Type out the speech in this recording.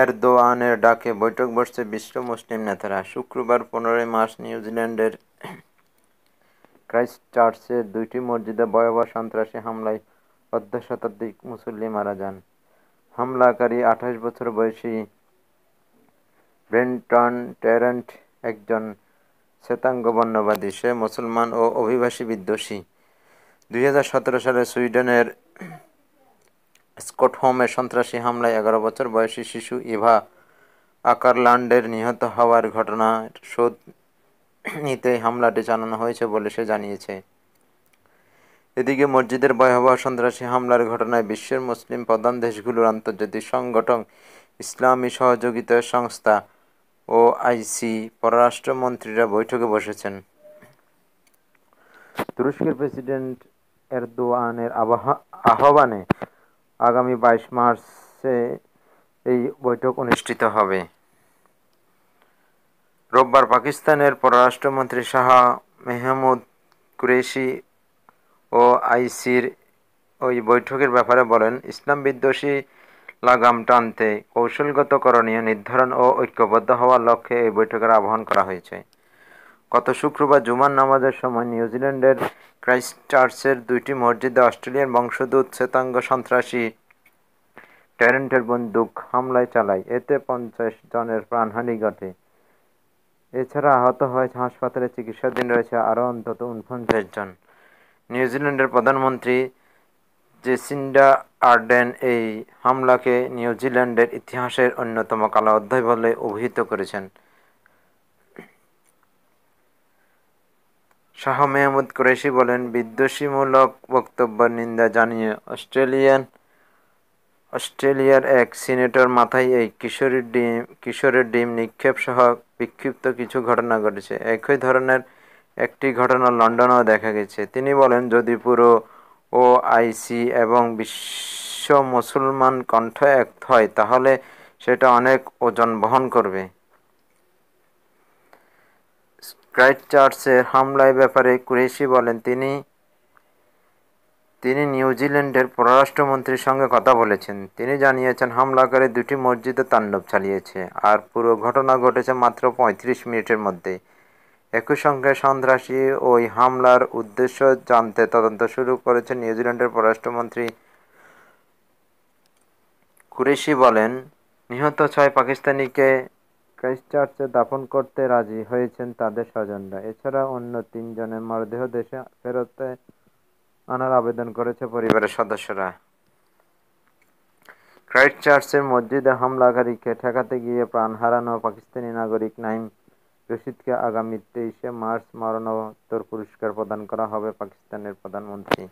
এরদোয়ানের ডাকে বৈঠক বসছে বিশ্ব মুসলিম নেতারা শুক্রবার পনেরোই মার্চ নিউজিল্যান্ডের ক্রাইস্ট চার্চের দুইটি মসজিদে ভয়াবহ সন্ত্রাসী হামলায় অর্ধ শতাধিক মুসল্লি মারা যান হামলাকারী আঠাশ বছর বয়সী ব্রেন্টন টেরেন্ট একজন শ্বেতাঙ্গ বর্ণবাদী সে মুসলমান ও অভিবাসী বিদ্বেষী দুই সালে সুইডেনের হোমে সন্ত্রাসী হামলায় এগারো বছর বয়সী শিশু ইভা আকারল্যান্ডের নিহত হওয়ার ঘটনার শোধ নিতে হামলাটি চালানো হয়েছে বলে সে জানিয়েছে এদিকে মসজিদের ভয়াবহ সন্ত্রাসী হামলার ঘটনায় বিশ্বের মুসলিম প্রধান দেশগুলোর আন্তর্জাতিক সংগঠন ইসলামী সহযোগিতা সংস্থা ও আইসি পররাষ্ট্রমন্ত্রীরা বৈঠকে বসেছেন তুরস্কের প্রেসিডেন্ট এরদোয়ানের আহ্বানে আগামী বাইশ মার্চে এই বৈঠক অনুষ্ঠিত হবে রোববার পাকিস্তানের পররাষ্ট্রমন্ত্রী শাহ মেহমুদ কুরেশি ও আইসির ওই বৈঠকের ব্যাপারে বলেন ইসলাম বিদ্বেষী লাগাম টানতে কৌশলগত করণীয় নির্ধারণ ও ঐক্যবদ্ধ হওয়ার লক্ষ্যে এই বৈঠকের আহ্বান করা হয়েছে গত শুক্রবার জুমার নামাজের সময় নিউজিল্যান্ডের ক্রাইস্ট চার্চের দুইটি মসজিদে অস্ট্রেলিয়ান বংশদূত শ্বেতাঙ্গ সন্ত্রাসী ট্যারেন্টের বন্দুক হামলায় চালায় এতে পঞ্চাশ জনের প্রাণহানি ঘটে এছাড়া আহত হয় হাসপাতালে চিকিৎসাধীন রয়েছে আরও অন্তত উনপঞ্চাশ জন নিউজিল্যান্ডের প্রধানমন্ত্রী জেসিন্ডা আর্ডেন এই হামলাকে নিউজিল্যান্ডের ইতিহাসের অন্যতম কালো অধ্যায় বলে অভিহিত করেছেন শাহ মেহমুদ কুরেশি বলেন বিদ্বেষীমূলক বক্তব্য নিন্দা জানিয়ে অস্ট্রেলিয়ান অস্ট্রেলিয়ার এক সিনেটর মাথায় এই কিশোরীর ডিম কিশোরের ডিম নিক্ষেপ সহ বিক্ষিপ্ত কিছু ঘটনা ঘটেছে একই ধরনের একটি ঘটনা লন্ডনেও দেখা গেছে তিনি বলেন যদি পুরো ও আইসি এবং বিশ্ব মুসলমান কণ্ঠ এক হয় তাহলে সেটা অনেক ওজন বহন করবে ক্রাইস্টচার্চের হামলায় ব্যাপারে কুরেশি বলেন তিনি তিনি নিউজিল্যান্ডের পররাষ্ট্রমন্ত্রীর সঙ্গে কথা বলেছেন তিনি জানিয়েছেন হামলাকারী দুটি মসজিদে তাণ্ডব চালিয়েছে আর পুরো ঘটনা ঘটেছে মাত্র ৩৫ মিনিটের মধ্যে একই সঙ্গে সন্ত্রাসী ওই হামলার উদ্দেশ্য জানতে তদন্ত শুরু করেছে নিউজিল্যান্ডের পররাষ্ট্রমন্ত্রী কুরেশি বলেন নিহত ছয় পাকিস্তানিকে ক্রাইস্টচার্চে দাফন করতে রাজি হয়েছেন তাদের স্বজনরা এছাড়া অন্য তিনজনের মরদেহ দেশে ফেরতে আনার আবেদন করেছে পরিবারের সদস্যরা ক্রাইস্ট চার্চের মসজিদে হামলাকারীকে ঠেকাতে গিয়ে প্রাণ হারানো পাকিস্তানি নাগরিক নাইম রশিদকে আগামী তেইশে মার্চ মরণোত্তর পুরস্কার প্রদান করা হবে পাকিস্তানের প্রধানমন্ত্রী